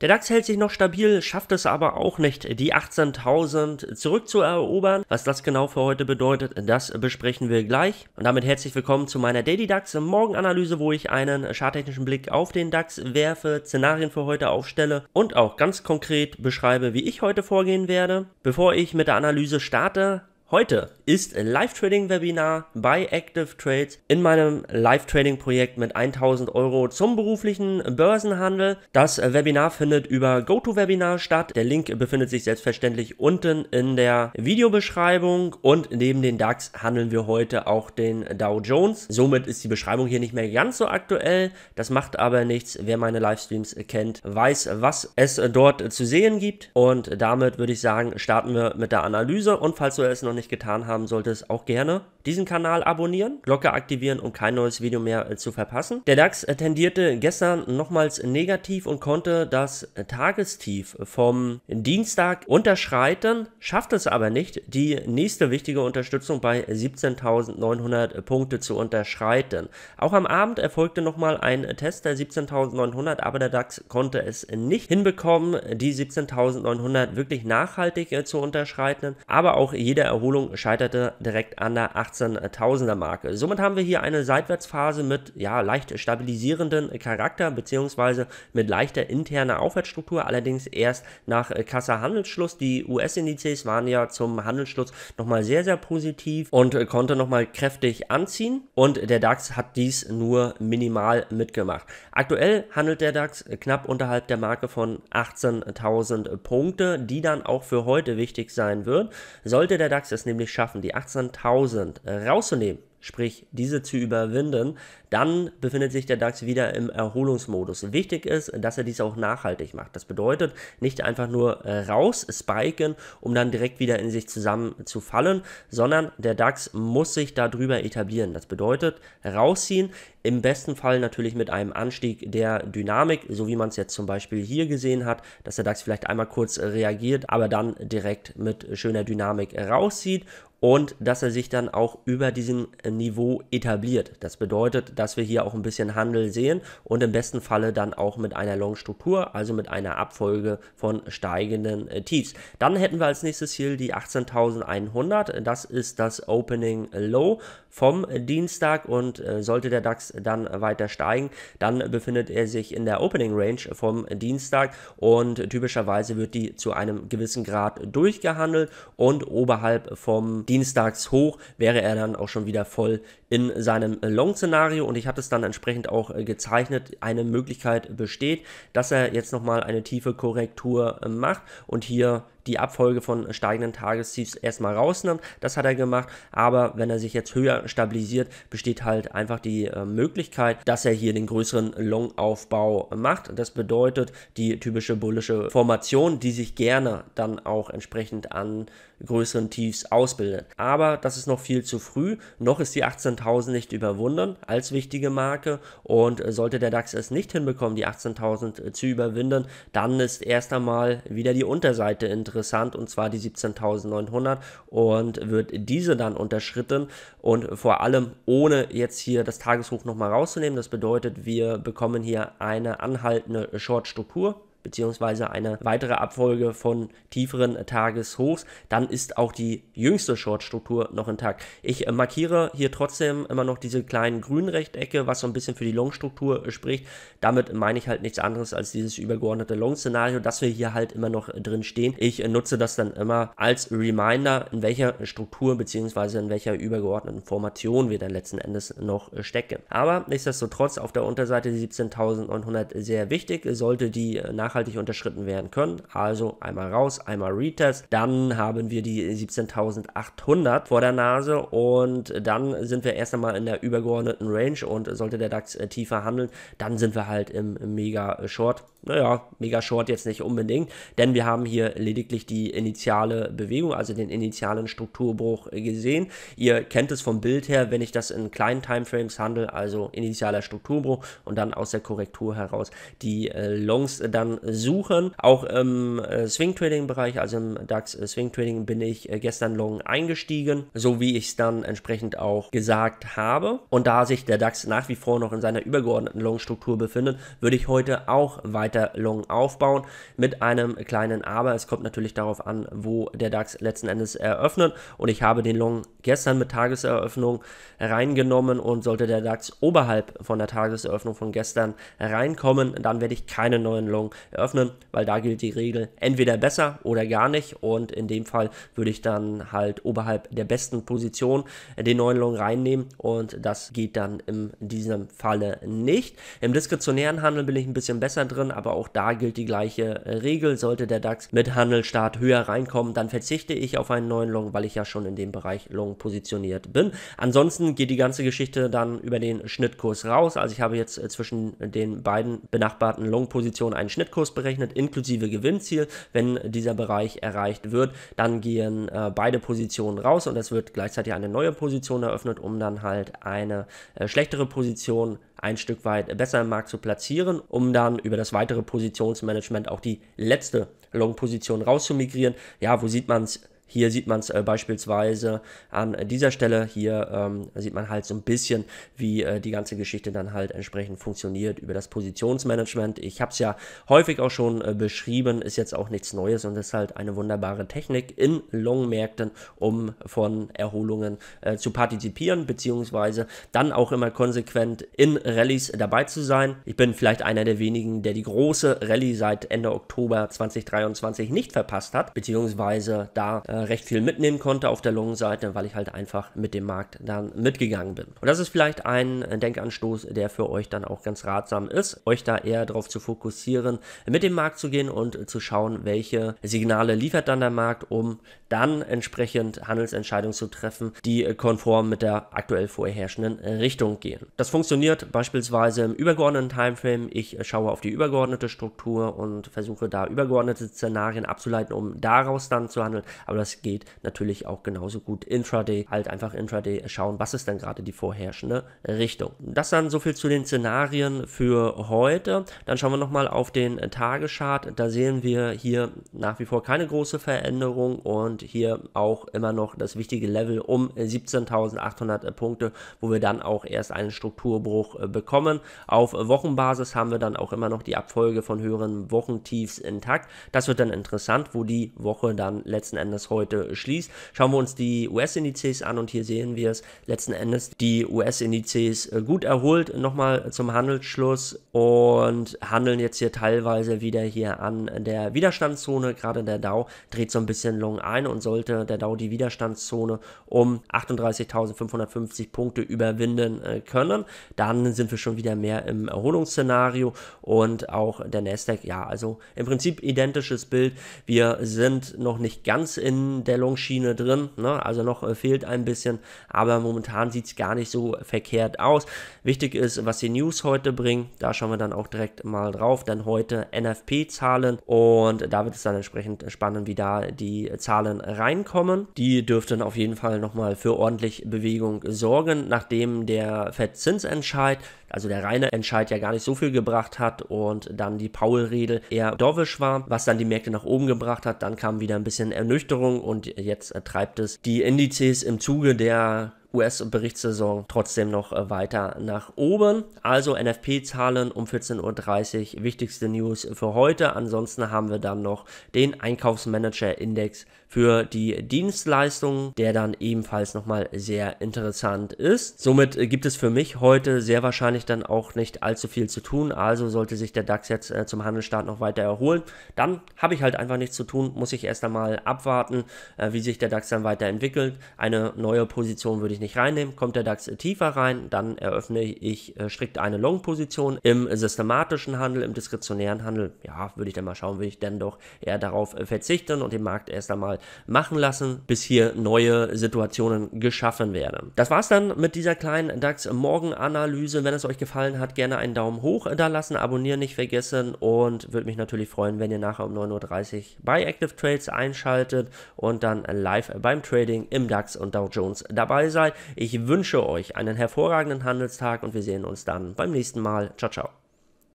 Der DAX hält sich noch stabil, schafft es aber auch nicht, die 18.000 zurückzuerobern. Was das genau für heute bedeutet, das besprechen wir gleich. Und damit herzlich willkommen zu meiner Daily DAX Morgenanalyse, wo ich einen charttechnischen Blick auf den DAX werfe, Szenarien für heute aufstelle und auch ganz konkret beschreibe, wie ich heute vorgehen werde. Bevor ich mit der Analyse starte, Heute ist Live Trading Webinar bei Active Trades in meinem Live Trading Projekt mit 1000 Euro zum beruflichen Börsenhandel. Das Webinar findet über GoToWebinar statt. Der Link befindet sich selbstverständlich unten in der Videobeschreibung und neben den DAX handeln wir heute auch den Dow Jones. Somit ist die Beschreibung hier nicht mehr ganz so aktuell. Das macht aber nichts. Wer meine Livestreams kennt, weiß, was es dort zu sehen gibt. Und damit würde ich sagen, starten wir mit der Analyse. Und falls du es noch nicht getan haben sollte, es auch gerne diesen Kanal abonnieren, Glocke aktivieren, um kein neues Video mehr äh, zu verpassen. Der DAX äh, tendierte gestern nochmals negativ und konnte das Tagestief vom Dienstag unterschreiten, schafft es aber nicht, die nächste wichtige Unterstützung bei 17.900 Punkte zu unterschreiten. Auch am Abend erfolgte nochmal ein Test der 17.900, aber der DAX konnte es nicht hinbekommen, die 17.900 wirklich nachhaltig äh, zu unterschreiten, aber auch jede Erholung scheiterte direkt an der 18. 18.000er äh, Marke. Somit haben wir hier eine Seitwärtsphase mit ja, leicht stabilisierenden Charakter bzw. mit leichter interner Aufwärtsstruktur, allerdings erst nach äh, Kassa-Handelsschluss. Die US-Indizes waren ja zum Handelsschluss nochmal sehr, sehr positiv und äh, konnte nochmal kräftig anziehen und der DAX hat dies nur minimal mitgemacht. Aktuell handelt der DAX knapp unterhalb der Marke von 18.000 Punkte, die dann auch für heute wichtig sein wird. Sollte der DAX es nämlich schaffen, die 18.000 rauszunehmen, sprich diese zu überwinden, dann befindet sich der DAX wieder im Erholungsmodus. Wichtig ist, dass er dies auch nachhaltig macht. Das bedeutet nicht einfach nur äh, raus spiken, um dann direkt wieder in sich zusammenzufallen, sondern der DAX muss sich darüber etablieren. Das bedeutet rausziehen, im besten Fall natürlich mit einem Anstieg der Dynamik, so wie man es jetzt zum Beispiel hier gesehen hat, dass der DAX vielleicht einmal kurz reagiert, aber dann direkt mit schöner Dynamik rauszieht und dass er sich dann auch über diesem äh, Niveau etabliert. Das bedeutet, dass wir hier auch ein bisschen Handel sehen und im besten Falle dann auch mit einer Long-Struktur, also mit einer Abfolge von steigenden äh, Tiefs. Dann hätten wir als nächstes Ziel die 18.100. Das ist das Opening Low vom Dienstag und äh, sollte der DAX dann weiter steigen, dann befindet er sich in der Opening Range vom Dienstag und typischerweise wird die zu einem gewissen Grad durchgehandelt und oberhalb vom dienstags hoch wäre er dann auch schon wieder voll in seinem Long-Szenario und ich hatte es dann entsprechend auch äh, gezeichnet, eine Möglichkeit besteht, dass er jetzt nochmal eine tiefe Korrektur äh, macht und hier die Abfolge von steigenden Tagestiefs erstmal rausnimmt. Das hat er gemacht, aber wenn er sich jetzt höher stabilisiert, besteht halt einfach die äh, Möglichkeit, dass er hier den größeren Long-Aufbau macht. Das bedeutet, die typische bullische Formation, die sich gerne dann auch entsprechend an größeren Tiefs ausbildet. Aber das ist noch viel zu früh. Noch ist die 18.000 nicht überwunden als wichtige Marke und sollte der DAX es nicht hinbekommen, die 18.000 zu überwinden, dann ist erst einmal wieder die Unterseite interessant interessant und zwar die 17.900 und wird diese dann unterschritten und vor allem ohne jetzt hier das Tageshoch nochmal rauszunehmen. Das bedeutet, wir bekommen hier eine anhaltende Short-Struktur beziehungsweise eine weitere Abfolge von tieferen Tageshochs, dann ist auch die jüngste Short-Struktur noch intakt. Ich äh, markiere hier trotzdem immer noch diese kleinen grünen Rechtecke, was so ein bisschen für die Long-Struktur äh, spricht. Damit meine ich halt nichts anderes als dieses übergeordnete Long-Szenario, dass wir hier halt immer noch äh, drin stehen. Ich nutze das dann immer als Reminder, in welcher Struktur bzw. in welcher übergeordneten Formation wir dann letzten Endes noch stecken. Aber nichtsdestotrotz auf der Unterseite 17.900 sehr wichtig. Sollte die nachher nachhaltig unterschritten werden können. Also einmal raus, einmal Retest. Dann haben wir die 17.800 vor der Nase und dann sind wir erst einmal in der übergeordneten Range und sollte der DAX äh, tiefer handeln, dann sind wir halt im, Mega äh, Short. Naja, Mega Short jetzt nicht unbedingt, denn wir haben hier lediglich die initiale Bewegung, also den initialen Strukturbruch äh, gesehen. Ihr kennt es vom Bild her, wenn ich das in kleinen Timeframes handle, also initialer Strukturbruch und dann aus der Korrektur heraus die Longs dann suchen. Auch im äh, Swing Trading Bereich, also im DAX äh, Swing Trading, bin ich äh, gestern long eingestiegen, so wie ich es dann entsprechend auch gesagt habe. Und da sich der DAX nach wie vor noch in seiner übergeordneten Long-Struktur befindet, würde ich heute auch weiter long aufbauen mit einem kleinen Aber. Es kommt natürlich darauf an, wo der DAX letzten Endes eröffnet. Und ich habe den Long gestern mit Tageseröffnung reingenommen und sollte der DAX oberhalb von der Tageseröffnung von gestern reinkommen, dann werde ich keinen neuen Long eröffnen, weil da gilt die Regel entweder besser oder gar nicht. Und in dem Fall würde ich dann halt oberhalb der besten Position den neuen Long reinnehmen und das geht dann in diesem Falle nicht. Im diskretionären Handel bin ich ein bisschen besser drin, aber auch da gilt die gleiche äh, Regel. Sollte der DAX mit Handelstart höher reinkommen, dann verzichte ich auf einen neuen Long, weil ich ja schon in dem Bereich Long positioniert bin. Ansonsten geht die ganze Geschichte dann über den Schnittkurs raus. Also ich habe jetzt äh, zwischen den beiden benachbarten Long-Positionen einen Schnittkurs Zielkurs berechnet, inklusive Gewinnziel. Wenn dieser Bereich erreicht wird, dann gehen äh, beide Positionen raus und es wird gleichzeitig eine neue Position eröffnet, um dann halt eine äh, schlechtere Position ein Stück weit besser im Markt zu platzieren, um dann über das weitere Positionsmanagement auch die letzte Long-Position rauszumigrieren. Ja, wo sieht man es? Hier sieht man es äh, beispielsweise an dieser Stelle. Hier ähm, sieht man halt so ein bisschen, wie äh, die ganze Geschichte dann halt entsprechend funktioniert über das Positionsmanagement. Ich habe es ja häufig auch schon äh, beschrieben, ist jetzt auch nichts Neues und ist halt eine wunderbare Technik in Longmärkten, um von Erholungen äh, zu partizipieren, beziehungsweise dann auch immer konsequent in Rallyes dabei zu sein. Ich bin vielleicht einer der wenigen, der die große Rallye seit Ende Oktober 2023 nicht verpasst hat, beziehungsweise da äh, äh, recht viel mitnehmen konnte auf der Long-Seite, weil ich halt einfach mit dem Markt dann mitgegangen bin. Und das ist vielleicht ein äh, Denkanstoß, der für euch dann auch ganz ratsam ist, euch da eher darauf zu fokussieren, mit dem Markt zu gehen und zu schauen, welche Signale liefert dann der Markt, um dann entsprechend Handelsentscheidungen zu treffen, die konform mit der aktuell vorherrschenden Richtung gehen. Das funktioniert beispielsweise im übergeordneten Timeframe. Ich schaue auf die übergeordnete Struktur und versuche da übergeordnete Szenarien abzuleiten, um daraus dann zu handeln. Aber das das geht natürlich auch genauso gut intraday, halt einfach intraday schauen, was ist dann gerade die vorherrschende Richtung. Das dann so viel zu den Szenarien für heute. Dann schauen wir nochmal auf den Tageschart. Da sehen wir hier nach wie vor keine große Veränderung und hier auch immer noch das wichtige Level um 17.800 Punkte, wo wir dann auch erst einen Strukturbruch äh, bekommen. Auf Wochenbasis haben wir dann auch immer noch die Abfolge von höheren Wochentiefs intakt. Das wird dann interessant, wo die Woche dann letzten Endes heute heute schließt. Schauen wir uns die US-Indizes an und hier sehen wir es letzten Endes die US-Indizes äh, gut erholt nochmal zum Handelsschluss und handeln jetzt hier teilweise wieder hier an der Widerstandszone. Gerade der Dow dreht so ein bisschen long ein und sollte der Dow die Widerstandszone um 38.550 Punkte überwinden äh, können, dann sind wir schon wieder mehr im Erholungsszenario und auch der Nasdaq, ja, also im Prinzip identisches Bild. Wir sind noch nicht ganz in der Longschiene drin. Ne? Also noch äh, fehlt ein bisschen, aber momentan sieht es gar nicht so verkehrt aus. Wichtig ist, was die News heute bringen. Da schauen wir dann auch direkt mal drauf. Dann heute NFP-Zahlen und da wird es dann entsprechend spannend, wie da die Zahlen reinkommen. Die dürften auf jeden Fall nochmal für ordentlich Bewegung sorgen, nachdem der FED-Zinsentscheid also der reine Entscheid ja gar nicht so viel gebracht hat und dann die Paul-Rede eher dovish war, was dann die Märkte nach oben gebracht hat. Dann kam wieder ein bisschen Ernüchterung und jetzt äh, treibt es die Indizes im Zuge der US-Berichtssaison trotzdem noch äh, weiter nach oben. Also NFP-Zahlen um 14.30 Uhr, wichtigste News für heute. Ansonsten haben wir dann noch den Einkaufsmanager-Index für die Dienstleistungen, der dann ebenfalls nochmal sehr interessant ist. Somit äh, gibt es für mich heute sehr wahrscheinlich dann auch nicht allzu viel zu tun. Also sollte sich der DAX jetzt äh, zum Handelsstart noch weiter erholen, dann habe ich halt einfach nichts zu tun, muss ich erst einmal abwarten, wie sich der DAX dann weiterentwickelt. Eine neue Position würde ich ich nicht reinnehmen, kommt der DAX tiefer rein, dann eröffne ich äh, strikt eine Long-Position. Im systematischen Handel, im diskretionären Handel, ja, würde ich dann mal schauen, würde ich dann doch eher darauf äh, verzichten und den Markt erst einmal machen lassen, bis hier neue Situationen geschaffen werden. Das war's dann mit dieser kleinen DAX-Morgen-Analyse. Wenn es euch gefallen hat, gerne einen Daumen hoch da lassen, abonnieren nicht vergessen und würde mich natürlich freuen, wenn ihr nachher um 9.30 Uhr bei Active Trades einschaltet und dann live beim Trading im DAX und Dow Jones dabei seid dabei. Ich wünsche euch einen hervorragenden Handelstag und wir sehen uns dann beim nächsten Mal. Ciao, ciao.